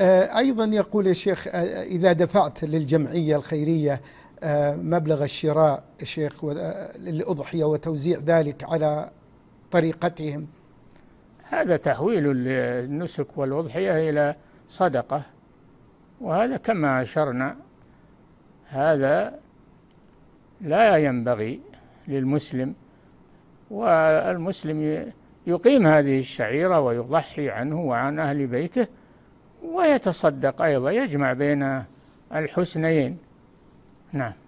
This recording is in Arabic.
آه، أيضا يقول يا شيخ آه، إذا دفعت للجمعية الخيرية آه، مبلغ الشراء يا شيخ للأضحية وتوزيع ذلك على طريقتهم هذا تحويل النسك والأضحية إلى صدقة وهذا كما أشرنا هذا لا ينبغي للمسلم والمسلم يقيم هذه الشعيرة ويضحي عنه وعن أهل بيته ويتصدق أيضا يجمع بين الحسنيين نعم